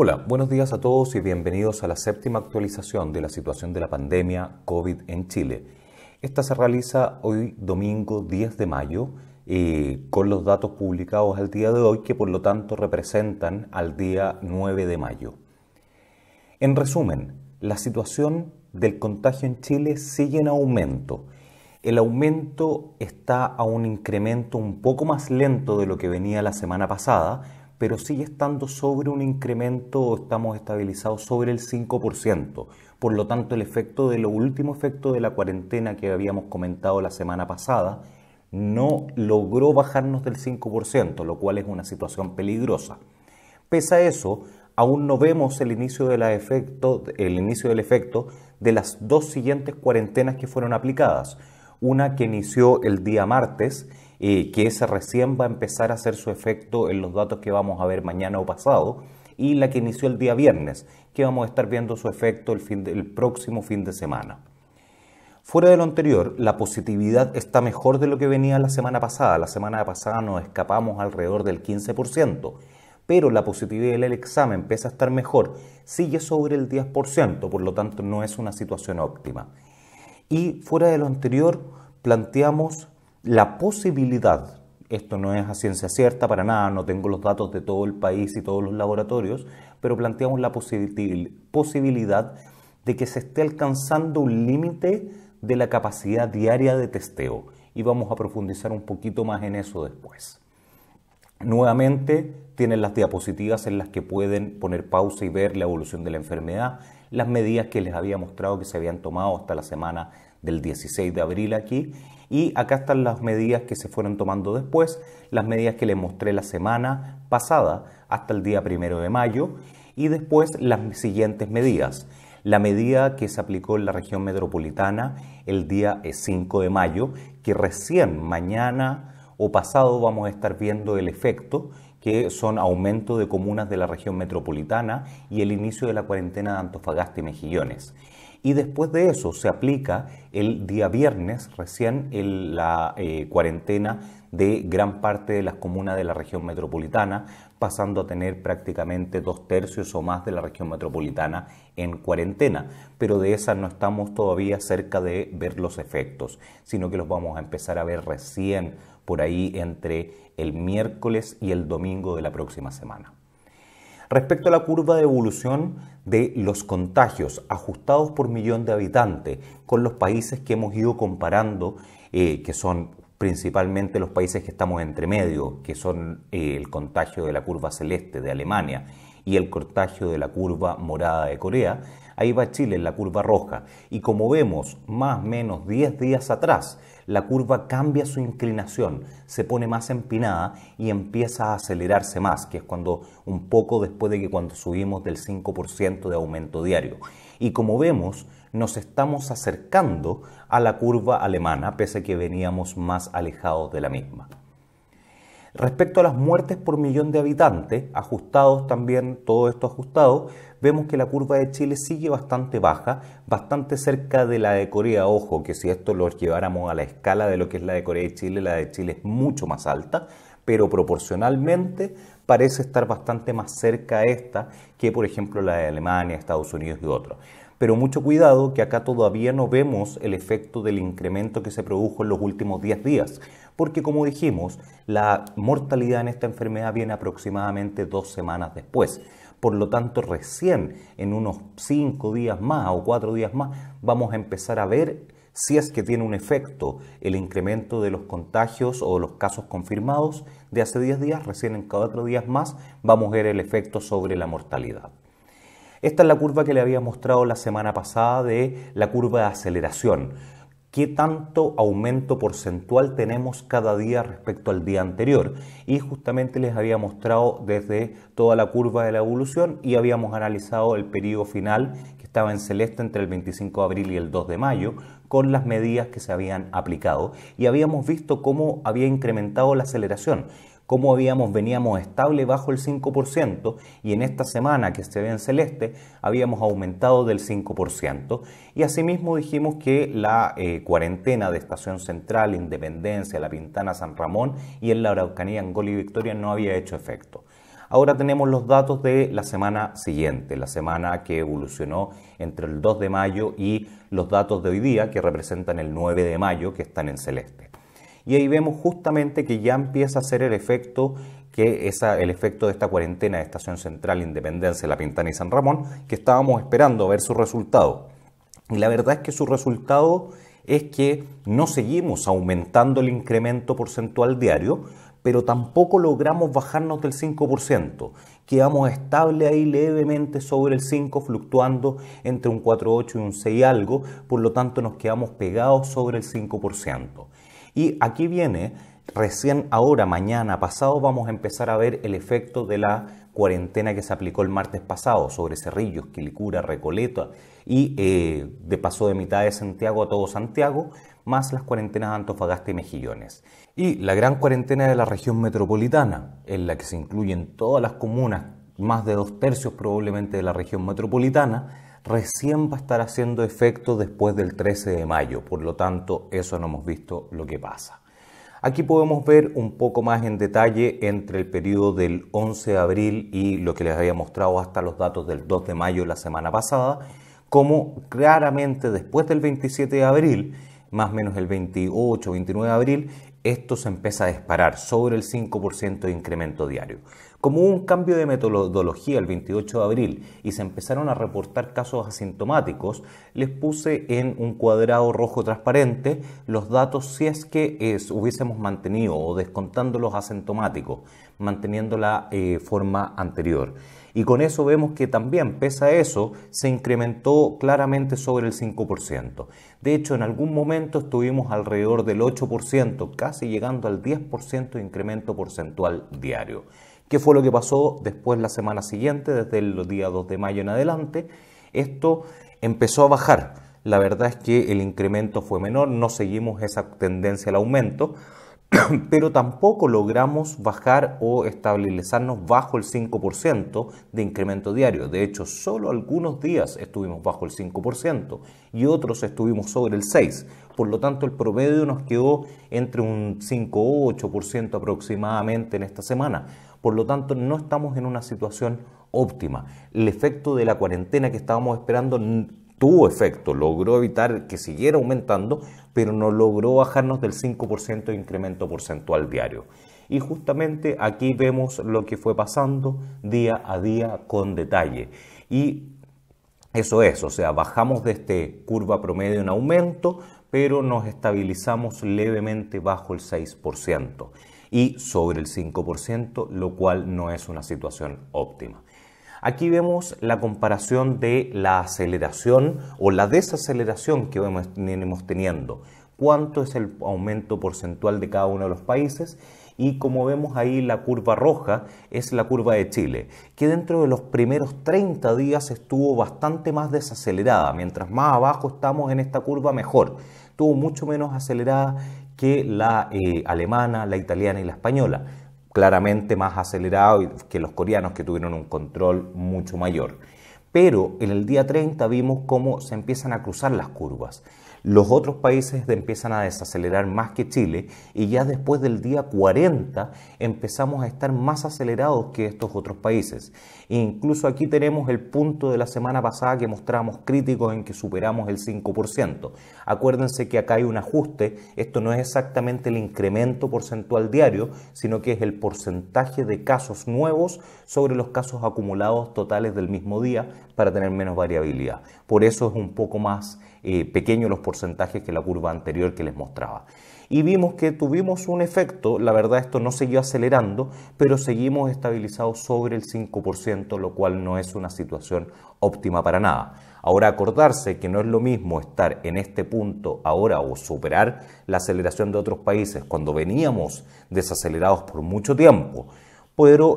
Hola, buenos días a todos y bienvenidos a la séptima actualización de la situación de la pandemia COVID en Chile. Esta se realiza hoy domingo 10 de mayo eh, con los datos publicados al día de hoy que por lo tanto representan al día 9 de mayo. En resumen, la situación del contagio en Chile sigue en aumento. El aumento está a un incremento un poco más lento de lo que venía la semana pasada, pero sigue estando sobre un incremento, estamos estabilizados sobre el 5%. Por lo tanto, el efecto de lo último efecto de la cuarentena que habíamos comentado la semana pasada no logró bajarnos del 5%, lo cual es una situación peligrosa. Pese a eso, aún no vemos el inicio, de la efecto, el inicio del efecto de las dos siguientes cuarentenas que fueron aplicadas. Una que inició el día martes eh, que ese recién va a empezar a hacer su efecto en los datos que vamos a ver mañana o pasado, y la que inició el día viernes, que vamos a estar viendo su efecto el, el próximo fin de semana. Fuera de lo anterior, la positividad está mejor de lo que venía la semana pasada. La semana pasada nos escapamos alrededor del 15%, pero la positividad del examen, empieza a estar mejor, sigue sobre el 10%, por lo tanto no es una situación óptima. Y fuera de lo anterior, planteamos la posibilidad, esto no es a ciencia cierta para nada, no tengo los datos de todo el país y todos los laboratorios, pero planteamos la posibilidad de que se esté alcanzando un límite de la capacidad diaria de testeo y vamos a profundizar un poquito más en eso después. Nuevamente tienen las diapositivas en las que pueden poner pausa y ver la evolución de la enfermedad, las medidas que les había mostrado que se habían tomado hasta la semana del 16 de abril aquí y acá están las medidas que se fueron tomando después, las medidas que les mostré la semana pasada hasta el día primero de mayo y después las siguientes medidas. La medida que se aplicó en la región metropolitana el día 5 eh, de mayo, que recién mañana o pasado vamos a estar viendo el efecto, que son aumento de comunas de la región metropolitana y el inicio de la cuarentena de Antofagasta y Mejillones y después de eso se aplica el día viernes recién la eh, cuarentena de gran parte de las comunas de la región metropolitana, pasando a tener prácticamente dos tercios o más de la región metropolitana en cuarentena. Pero de esa no estamos todavía cerca de ver los efectos, sino que los vamos a empezar a ver recién por ahí entre el miércoles y el domingo de la próxima semana. Respecto a la curva de evolución de los contagios ajustados por millón de habitantes con los países que hemos ido comparando, eh, que son principalmente los países que estamos entre medio, que son eh, el contagio de la curva celeste de Alemania y el contagio de la curva morada de Corea, Ahí va Chile en la curva roja. Y como vemos, más o menos 10 días atrás, la curva cambia su inclinación, se pone más empinada y empieza a acelerarse más, que es cuando un poco después de que cuando subimos del 5% de aumento diario. Y como vemos, nos estamos acercando a la curva alemana, pese a que veníamos más alejados de la misma. Respecto a las muertes por millón de habitantes, ajustados también, todo esto ajustado, vemos que la curva de Chile sigue bastante baja, bastante cerca de la de Corea. Ojo, que si esto lo lleváramos a la escala de lo que es la de Corea y Chile, la de Chile es mucho más alta, pero proporcionalmente parece estar bastante más cerca a esta que, por ejemplo, la de Alemania, Estados Unidos y otros. Pero mucho cuidado que acá todavía no vemos el efecto del incremento que se produjo en los últimos 10 días, porque como dijimos, la mortalidad en esta enfermedad viene aproximadamente dos semanas después. Por lo tanto, recién en unos 5 días más o 4 días más vamos a empezar a ver si es que tiene un efecto el incremento de los contagios o los casos confirmados de hace 10 días, recién en cada días más vamos a ver el efecto sobre la mortalidad. Esta es la curva que le había mostrado la semana pasada de la curva de aceleración. ¿Qué tanto aumento porcentual tenemos cada día respecto al día anterior? Y justamente les había mostrado desde toda la curva de la evolución y habíamos analizado el periodo final que estaba en celeste entre el 25 de abril y el 2 de mayo con las medidas que se habían aplicado y habíamos visto cómo había incrementado la aceleración como habíamos, veníamos estable bajo el 5% y en esta semana que se ve en celeste habíamos aumentado del 5% y asimismo dijimos que la eh, cuarentena de Estación Central, Independencia, La Pintana, San Ramón y en la Araucanía, Angola y Victoria no había hecho efecto. Ahora tenemos los datos de la semana siguiente, la semana que evolucionó entre el 2 de mayo y los datos de hoy día que representan el 9 de mayo que están en celeste. Y ahí vemos justamente que ya empieza a ser el efecto que el efecto de esta cuarentena de Estación Central Independencia, La Pintana y San Ramón, que estábamos esperando a ver su resultado. Y la verdad es que su resultado es que no seguimos aumentando el incremento porcentual diario, pero tampoco logramos bajarnos del 5%. Quedamos estable ahí levemente sobre el 5, fluctuando entre un 4,8 y un 6 algo, por lo tanto nos quedamos pegados sobre el 5%. Y aquí viene, recién ahora, mañana, pasado, vamos a empezar a ver el efecto de la cuarentena que se aplicó el martes pasado sobre Cerrillos, Quilicura, Recoleta y eh, de paso de mitad de Santiago a todo Santiago, más las cuarentenas de Antofagasta y Mejillones. Y la gran cuarentena de la región metropolitana, en la que se incluyen todas las comunas, más de dos tercios probablemente de la región metropolitana, recién va a estar haciendo efecto después del 13 de mayo. Por lo tanto, eso no hemos visto lo que pasa. Aquí podemos ver un poco más en detalle entre el periodo del 11 de abril y lo que les había mostrado hasta los datos del 2 de mayo la semana pasada, como claramente después del 27 de abril, más o menos el 28, o 29 de abril, esto se empieza a disparar sobre el 5% de incremento diario. Como hubo un cambio de metodología el 28 de abril y se empezaron a reportar casos asintomáticos, les puse en un cuadrado rojo transparente los datos si es que hubiésemos mantenido o descontando los asintomáticos, manteniendo la eh, forma anterior. Y con eso vemos que también, pese a eso, se incrementó claramente sobre el 5%. De hecho, en algún momento estuvimos alrededor del 8%, casi llegando al 10% de incremento porcentual diario. ¿Qué fue lo que pasó después la semana siguiente, desde los días 2 de mayo en adelante? Esto empezó a bajar. La verdad es que el incremento fue menor, no seguimos esa tendencia al aumento, pero tampoco logramos bajar o estabilizarnos bajo el 5% de incremento diario. De hecho, solo algunos días estuvimos bajo el 5% y otros estuvimos sobre el 6%. Por lo tanto, el promedio nos quedó entre un 5-8% aproximadamente en esta semana por lo tanto, no estamos en una situación óptima. El efecto de la cuarentena que estábamos esperando tuvo efecto, logró evitar que siguiera aumentando, pero no logró bajarnos del 5% de incremento porcentual diario. Y justamente aquí vemos lo que fue pasando día a día con detalle. Y eso es, o sea, bajamos de este curva promedio en aumento, pero nos estabilizamos levemente bajo el 6% y sobre el 5%, lo cual no es una situación óptima. Aquí vemos la comparación de la aceleración o la desaceleración que venimos teniendo. Cuánto es el aumento porcentual de cada uno de los países y como vemos ahí la curva roja es la curva de Chile, que dentro de los primeros 30 días estuvo bastante más desacelerada, mientras más abajo estamos en esta curva mejor, estuvo mucho menos acelerada que la eh, alemana, la italiana y la española, claramente más acelerado que los coreanos que tuvieron un control mucho mayor. Pero en el día 30 vimos cómo se empiezan a cruzar las curvas los otros países empiezan a desacelerar más que Chile y ya después del día 40 empezamos a estar más acelerados que estos otros países. incluso aquí tenemos el punto de la semana pasada que mostramos críticos en que superamos el 5%. Acuérdense que acá hay un ajuste, esto no es exactamente el incremento porcentual diario, sino que es el porcentaje de casos nuevos sobre los casos acumulados totales del mismo día para tener menos variabilidad. Por eso es un poco más eh, pequeños los porcentajes que la curva anterior que les mostraba. Y vimos que tuvimos un efecto, la verdad esto no siguió acelerando, pero seguimos estabilizados sobre el 5%, lo cual no es una situación óptima para nada. Ahora acordarse que no es lo mismo estar en este punto ahora o superar la aceleración de otros países cuando veníamos desacelerados por mucho tiempo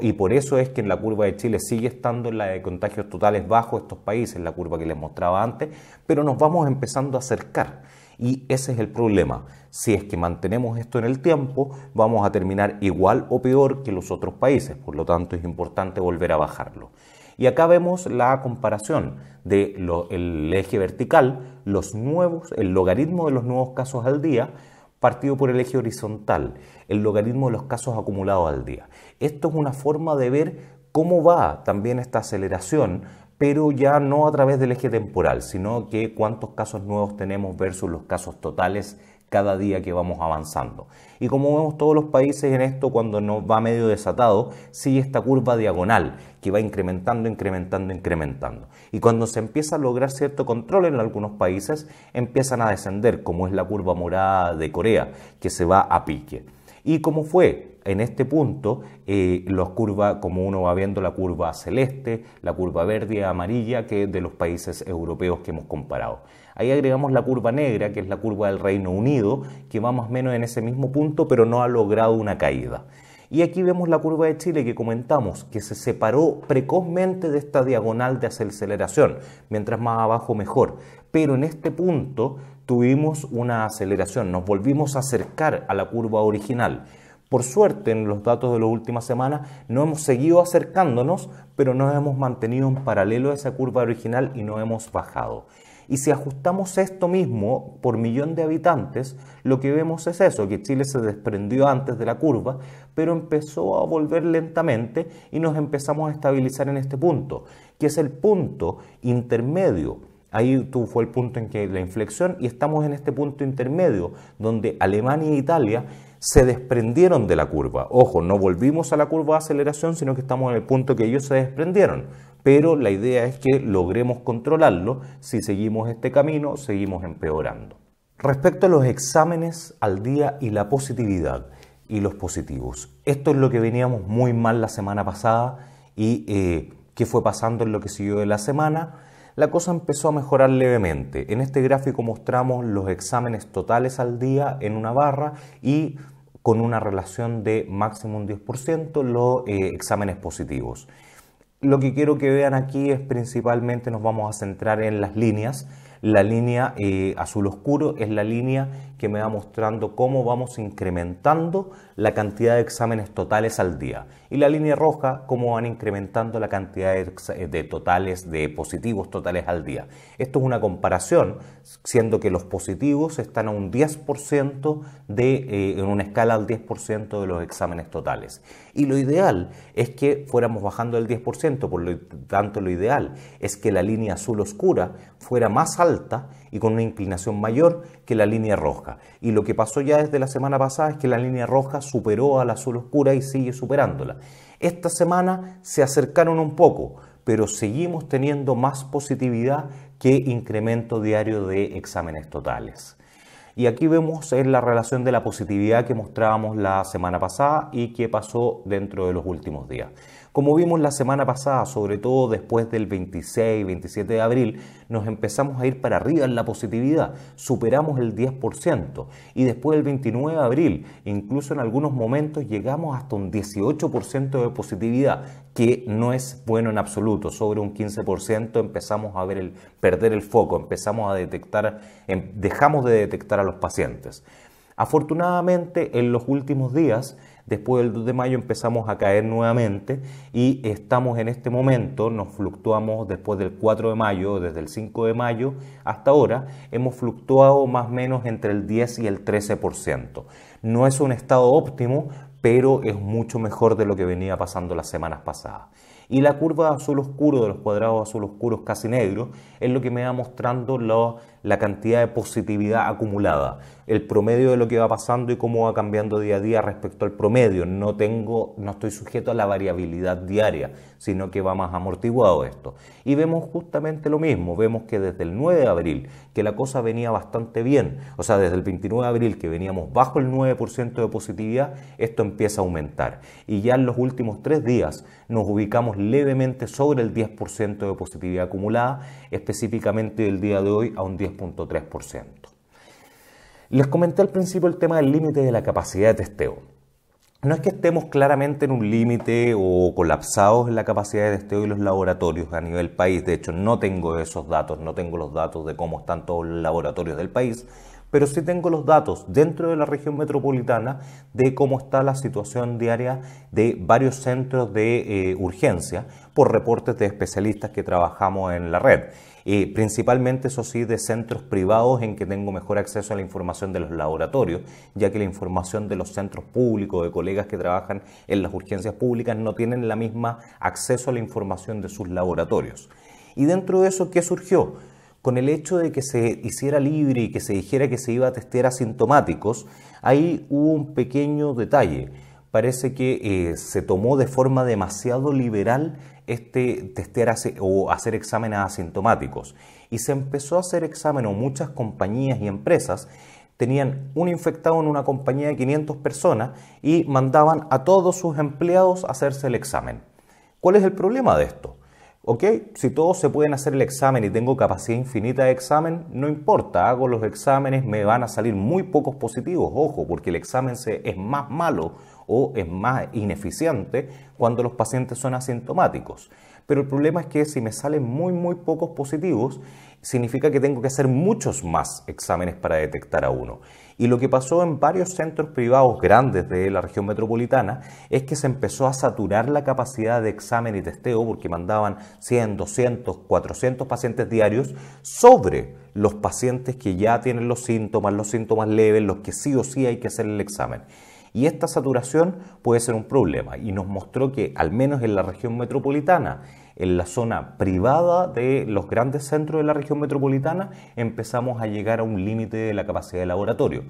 y por eso es que en la curva de Chile sigue estando en la de contagios totales bajo estos países, la curva que les mostraba antes, pero nos vamos empezando a acercar. Y ese es el problema. Si es que mantenemos esto en el tiempo, vamos a terminar igual o peor que los otros países. Por lo tanto, es importante volver a bajarlo. Y acá vemos la comparación del el eje vertical, los nuevos, el logaritmo de los nuevos casos al día partido por el eje horizontal, el logaritmo de los casos acumulados al día. Esto es una forma de ver cómo va también esta aceleración, pero ya no a través del eje temporal, sino que cuántos casos nuevos tenemos versus los casos totales cada día que vamos avanzando. Y como vemos todos los países en esto, cuando no va medio desatado, sigue esta curva diagonal que va incrementando, incrementando, incrementando. Y cuando se empieza a lograr cierto control en algunos países, empiezan a descender, como es la curva morada de Corea, que se va a pique. Y como fue en este punto, eh, los curvas, como uno va viendo la curva celeste, la curva verde, amarilla, que de los países europeos que hemos comparado. Ahí agregamos la curva negra, que es la curva del Reino Unido, que va más o menos en ese mismo punto, pero no ha logrado una caída. Y aquí vemos la curva de Chile que comentamos, que se separó precozmente de esta diagonal de aceleración, mientras más abajo mejor. Pero en este punto tuvimos una aceleración, nos volvimos a acercar a la curva original. Por suerte, en los datos de las últimas semanas no hemos seguido acercándonos, pero nos hemos mantenido en paralelo a esa curva original y no hemos bajado. Y si ajustamos esto mismo por millón de habitantes, lo que vemos es eso, que Chile se desprendió antes de la curva, pero empezó a volver lentamente y nos empezamos a estabilizar en este punto, que es el punto intermedio Ahí fue el punto en que la inflexión y estamos en este punto intermedio donde Alemania e Italia se desprendieron de la curva. Ojo, no volvimos a la curva de aceleración, sino que estamos en el punto que ellos se desprendieron pero la idea es que logremos controlarlo. Si seguimos este camino, seguimos empeorando. Respecto a los exámenes al día y la positividad y los positivos, esto es lo que veníamos muy mal la semana pasada y eh, qué fue pasando en lo que siguió de la semana. La cosa empezó a mejorar levemente. En este gráfico mostramos los exámenes totales al día en una barra y con una relación de máximo un 10% los eh, exámenes positivos. Lo que quiero que vean aquí es principalmente nos vamos a centrar en las líneas. La línea eh, azul oscuro es la línea que me va mostrando cómo vamos incrementando la cantidad de exámenes totales al día. Y la línea roja, cómo van incrementando la cantidad de, totales, de positivos totales al día. Esto es una comparación, siendo que los positivos están a un 10% de, eh, en una escala al 10% de los exámenes totales. Y lo ideal es que fuéramos bajando el 10%, por lo tanto lo ideal es que la línea azul oscura fuera más alta y con una inclinación mayor que la línea roja. Y lo que pasó ya desde la semana pasada es que la línea roja superó a la azul oscura y sigue superándola. Esta semana se acercaron un poco, pero seguimos teniendo más positividad que incremento diario de exámenes totales. Y aquí vemos la relación de la positividad que mostrábamos la semana pasada y que pasó dentro de los últimos días. Como vimos la semana pasada, sobre todo después del 26 27 de abril, nos empezamos a ir para arriba en la positividad, superamos el 10% y después del 29 de abril, incluso en algunos momentos llegamos hasta un 18% de positividad, que no es bueno en absoluto, sobre un 15% empezamos a ver el perder el foco, empezamos a detectar em, dejamos de detectar a los pacientes. Afortunadamente, en los últimos días Después del 2 de mayo empezamos a caer nuevamente y estamos en este momento, nos fluctuamos después del 4 de mayo, desde el 5 de mayo hasta ahora, hemos fluctuado más o menos entre el 10 y el 13%. No es un estado óptimo, pero es mucho mejor de lo que venía pasando las semanas pasadas. Y la curva azul oscuro de los cuadrados azul oscuros casi negros es lo que me va mostrando la cantidad de positividad acumulada, el promedio de lo que va pasando y cómo va cambiando día a día respecto al promedio. No, tengo, no estoy sujeto a la variabilidad diaria, sino que va más amortiguado esto. Y vemos justamente lo mismo, vemos que desde el 9 de abril, que la cosa venía bastante bien, o sea, desde el 29 de abril que veníamos bajo el 9% de positividad, esto empieza a aumentar. Y ya en los últimos tres días nos ubicamos levemente sobre el 10% de positividad acumulada, este específicamente el día de hoy a un 10.3%. Les comenté al principio el tema del límite de la capacidad de testeo. No es que estemos claramente en un límite o colapsados en la capacidad de testeo y los laboratorios a nivel país. De hecho, no tengo esos datos, no tengo los datos de cómo están todos los laboratorios del país pero sí tengo los datos dentro de la región metropolitana de cómo está la situación diaria de varios centros de eh, urgencia por reportes de especialistas que trabajamos en la red. y eh, principalmente, eso sí, de centros privados en que tengo mejor acceso a la información de los laboratorios, ya que la información de los centros públicos, de colegas que trabajan en las urgencias públicas, no tienen la misma acceso a la información de sus laboratorios. Y dentro de eso, ¿qué surgió? con el hecho de que se hiciera libre y que se dijera que se iba a testear asintomáticos, ahí hubo un pequeño detalle. Parece que eh, se tomó de forma demasiado liberal este testear o hacer exámenes asintomáticos. Y se empezó a hacer examen o muchas compañías y empresas tenían un infectado en una compañía de 500 personas y mandaban a todos sus empleados a hacerse el examen. ¿Cuál es el problema de esto? Ok, si todos se pueden hacer el examen y tengo capacidad infinita de examen, no importa, hago los exámenes, me van a salir muy pocos positivos, ojo, porque el examen se, es más malo o es más ineficiente cuando los pacientes son asintomáticos pero el problema es que si me salen muy, muy pocos positivos, significa que tengo que hacer muchos más exámenes para detectar a uno. Y lo que pasó en varios centros privados grandes de la región metropolitana es que se empezó a saturar la capacidad de examen y testeo porque mandaban 100, 200, 400 pacientes diarios sobre los pacientes que ya tienen los síntomas, los síntomas leves, los que sí o sí hay que hacer el examen. Y esta saturación puede ser un problema y nos mostró que al menos en la región metropolitana, en la zona privada de los grandes centros de la región metropolitana, empezamos a llegar a un límite de la capacidad de laboratorio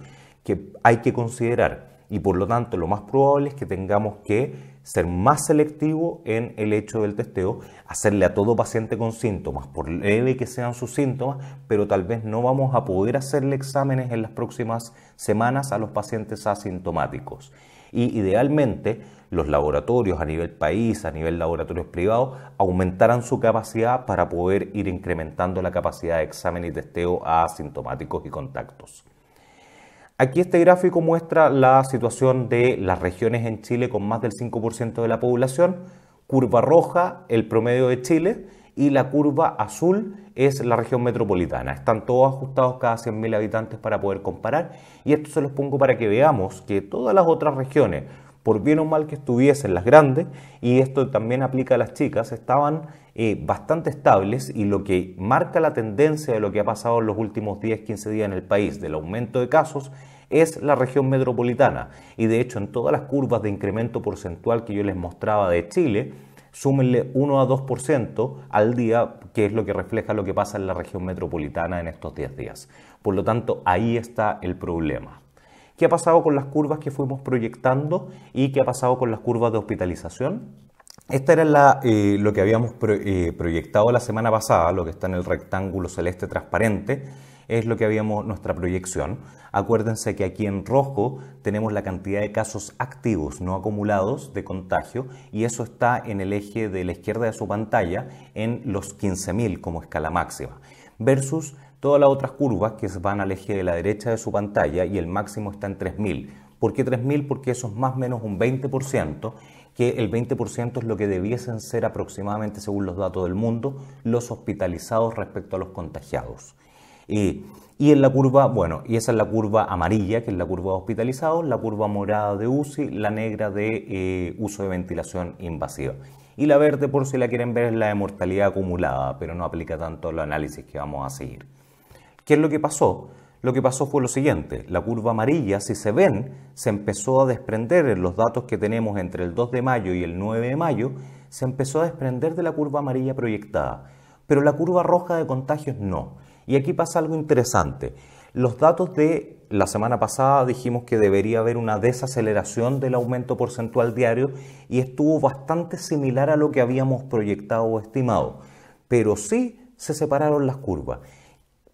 que hay que considerar y por lo tanto lo más probable es que tengamos que ser más selectivo en el hecho del testeo, hacerle a todo paciente con síntomas, por leve que sean sus síntomas, pero tal vez no vamos a poder hacerle exámenes en las próximas semanas a los pacientes asintomáticos. Y idealmente los laboratorios a nivel país, a nivel laboratorios privados, aumentarán su capacidad para poder ir incrementando la capacidad de examen y testeo a asintomáticos y contactos. Aquí este gráfico muestra la situación de las regiones en Chile con más del 5% de la población, curva roja el promedio de Chile y la curva azul es la región metropolitana. Están todos ajustados cada 100.000 habitantes para poder comparar y esto se los pongo para que veamos que todas las otras regiones, por bien o mal que estuviesen las grandes, y esto también aplica a las chicas, estaban eh, bastante estables y lo que marca la tendencia de lo que ha pasado en los últimos 10, 15 días en el país, del aumento de casos, es la región metropolitana. Y de hecho, en todas las curvas de incremento porcentual que yo les mostraba de Chile, súmenle 1 a 2% al día, que es lo que refleja lo que pasa en la región metropolitana en estos 10 días. Por lo tanto, ahí está el problema qué ha pasado con las curvas que fuimos proyectando y qué ha pasado con las curvas de hospitalización. Esta era eh, lo que habíamos eh, proyectado la semana pasada, lo que está en el rectángulo celeste transparente, es lo que habíamos nuestra proyección. Acuérdense que aquí en rojo tenemos la cantidad de casos activos, no acumulados, de contagio, y eso está en el eje de la izquierda de su pantalla en los 15.000 como escala máxima, versus todas las otras curvas que van al eje de la derecha de su pantalla y el máximo está en 3.000. ¿Por qué 3.000? Porque eso es más o menos un 20% que el 20% es lo que debiesen ser aproximadamente, según los datos del mundo, los hospitalizados respecto a los contagiados. y en la curva, bueno, y esa es la curva amarilla, que es la curva de hospitalizados, la curva morada de UCI, la negra de eh, uso de ventilación invasiva. Y la verde, por si la quieren ver, es la de mortalidad acumulada, pero no aplica tanto los análisis que vamos a seguir. ¿Qué es lo que pasó? lo que pasó fue lo siguiente. La curva amarilla, si se ven, se empezó a desprender en los datos que tenemos entre el 2 de mayo y el 9 de mayo, se empezó a desprender de la curva amarilla proyectada. Pero la curva roja de contagios no. Y aquí pasa algo interesante. Los datos de la semana pasada dijimos que debería haber una desaceleración del aumento porcentual diario y estuvo bastante similar a lo que habíamos proyectado o estimado. Pero sí se separaron las curvas.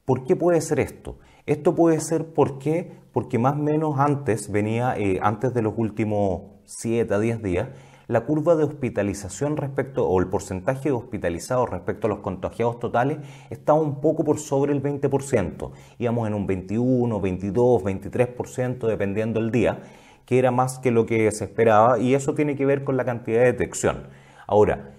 ¿Por qué puede ser esto? Esto puede ser porque más o menos antes, venía eh, antes de los últimos 7 a 10 días, la curva de hospitalización respecto, o el porcentaje de hospitalizados respecto a los contagiados totales, estaba un poco por sobre el 20%. Íbamos en un 21, 22, 23%, dependiendo el día, que era más que lo que se esperaba, y eso tiene que ver con la cantidad de detección. Ahora,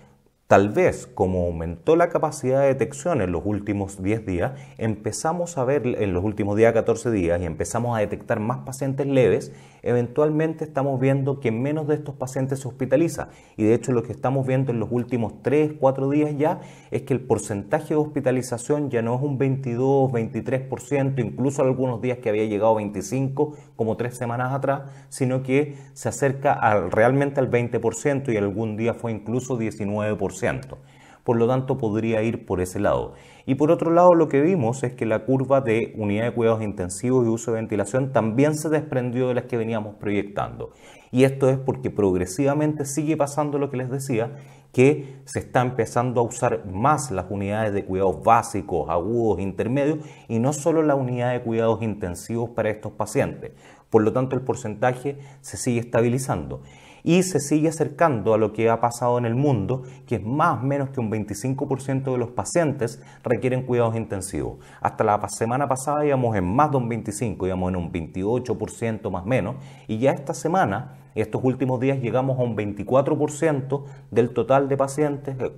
Tal vez como aumentó la capacidad de detección en los últimos 10 días, empezamos a ver en los últimos días, 14 días, y empezamos a detectar más pacientes leves, eventualmente estamos viendo que menos de estos pacientes se hospitaliza. Y de hecho lo que estamos viendo en los últimos 3, 4 días ya es que el porcentaje de hospitalización ya no es un 22, 23%, incluso algunos días que había llegado 25, como 3 semanas atrás, sino que se acerca al, realmente al 20% y algún día fue incluso 19%. Por lo tanto, podría ir por ese lado. Y por otro lado, lo que vimos es que la curva de unidad de cuidados intensivos y uso de ventilación también se desprendió de las que veníamos proyectando. Y esto es porque progresivamente sigue pasando lo que les decía, que se está empezando a usar más las unidades de cuidados básicos, agudos, intermedios y no solo la unidad de cuidados intensivos para estos pacientes. Por lo tanto, el porcentaje se sigue estabilizando y se sigue acercando a lo que ha pasado en el mundo, que es más o menos que un 25% de los pacientes requieren cuidados intensivos. Hasta la semana pasada íbamos en más de un 25, íbamos en un 28% más o menos, y ya esta semana estos últimos días llegamos a un 24% del total de pacientes eh,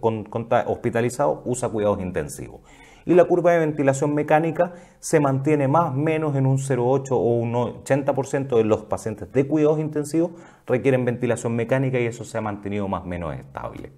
hospitalizados usa cuidados intensivos y la curva de ventilación mecánica se mantiene más o menos en un 0,8 o un 80% de los pacientes de cuidados intensivos requieren ventilación mecánica y eso se ha mantenido más o menos estable.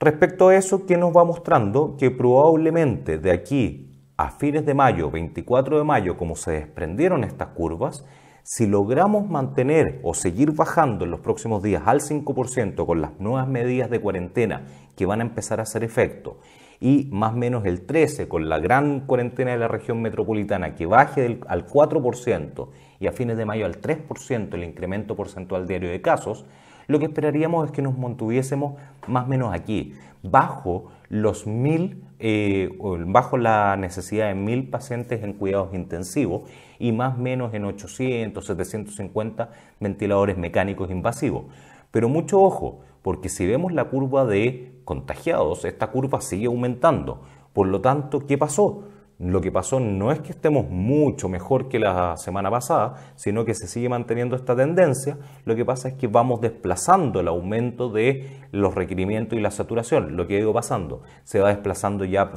Respecto a eso, ¿qué nos va mostrando? Que probablemente de aquí a fines de mayo, 24 de mayo, como se desprendieron estas curvas, si logramos mantener o seguir bajando en los próximos días al 5% con las nuevas medidas de cuarentena que van a empezar a hacer efecto y más o menos el 13 con la gran cuarentena de la región metropolitana que baje al 4% y a fines de mayo al 3% el incremento porcentual diario de casos, lo que esperaríamos es que nos mantuviésemos más o menos aquí, bajo los mil, eh, bajo la necesidad de mil pacientes en cuidados intensivos y más o menos en 800, 750 ventiladores mecánicos invasivos. Pero mucho ojo, porque si vemos la curva de contagiados, esta curva sigue aumentando. Por lo tanto, ¿qué pasó? Lo que pasó no es que estemos mucho mejor que la semana pasada, sino que se sigue manteniendo esta tendencia. Lo que pasa es que vamos desplazando el aumento de los requerimientos y la saturación. Lo que ha ido pasando se va desplazando ya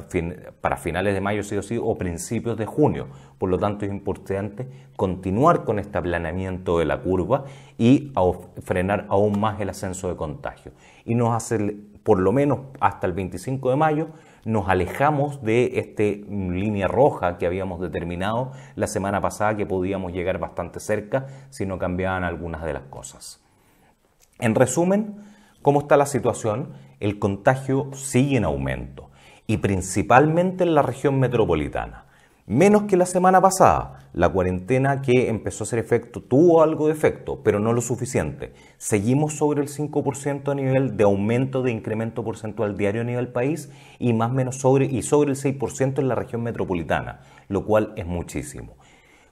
para finales de mayo, sí o sí, o principios de junio. Por lo tanto, es importante continuar con este aplanamiento de la curva y frenar aún más el ascenso de contagio. Y nos hace, por lo menos hasta el 25 de mayo, nos alejamos de esta mm, línea roja que habíamos determinado la semana pasada que podíamos llegar bastante cerca si no cambiaban algunas de las cosas. En resumen, ¿cómo está la situación? El contagio sigue en aumento y principalmente en la región metropolitana menos que la semana pasada. La cuarentena que empezó a hacer efecto tuvo algo de efecto, pero no lo suficiente. Seguimos sobre el 5% a nivel de aumento de incremento porcentual diario a nivel país y más menos sobre y sobre el 6% en la región metropolitana, lo cual es muchísimo.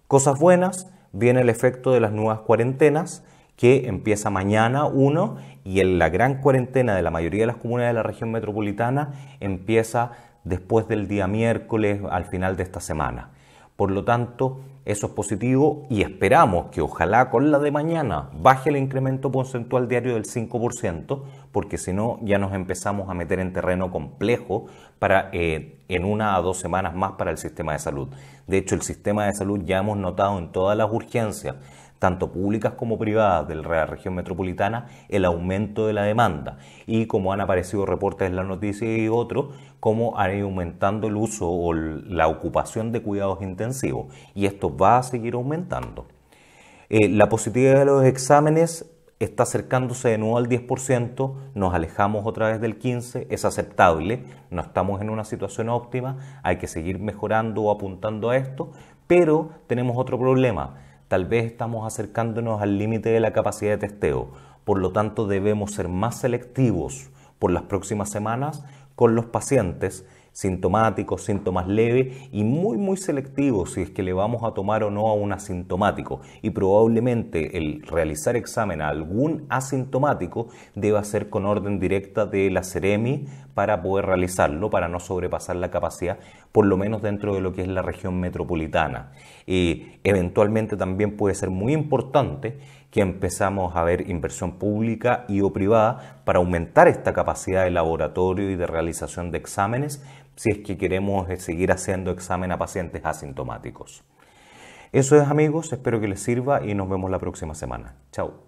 Cosas buenas, viene el efecto de las nuevas cuarentenas que empieza mañana 1 y en la gran cuarentena de la mayoría de las comunas de la región metropolitana empieza después del día miércoles, al final de esta semana. Por lo tanto, eso es positivo y esperamos que ojalá con la de mañana baje el incremento porcentual diario del 5%, porque si no ya nos empezamos a meter en terreno complejo para eh, en una a dos semanas más para el sistema de salud. De hecho, el sistema de salud ya hemos notado en todas las urgencias tanto públicas como privadas de la región metropolitana, el aumento de la demanda. Y como han aparecido reportes en la noticia y otros, como han ido aumentando el uso o la ocupación de cuidados intensivos. Y esto va a seguir aumentando. Eh, la positividad de los exámenes está acercándose de nuevo al 10%, nos alejamos otra vez del 15%, es aceptable, no estamos en una situación óptima, hay que seguir mejorando o apuntando a esto, pero tenemos otro problema tal vez estamos acercándonos al límite de la capacidad de testeo. Por lo tanto, debemos ser más selectivos por las próximas semanas con los pacientes sintomáticos, síntomas leves y muy muy selectivos si es que le vamos a tomar o no a un asintomático. Y probablemente el realizar examen a algún asintomático deba ser con orden directa de la Ceremi para poder realizarlo, para no sobrepasar la capacidad, por lo menos dentro de lo que es la región metropolitana. Y eh, eventualmente también puede ser muy importante que empezamos a ver inversión pública y o privada para aumentar esta capacidad de laboratorio y de realización de exámenes si es que queremos eh, seguir haciendo examen a pacientes asintomáticos. Eso es amigos, espero que les sirva y nos vemos la próxima semana. Chao.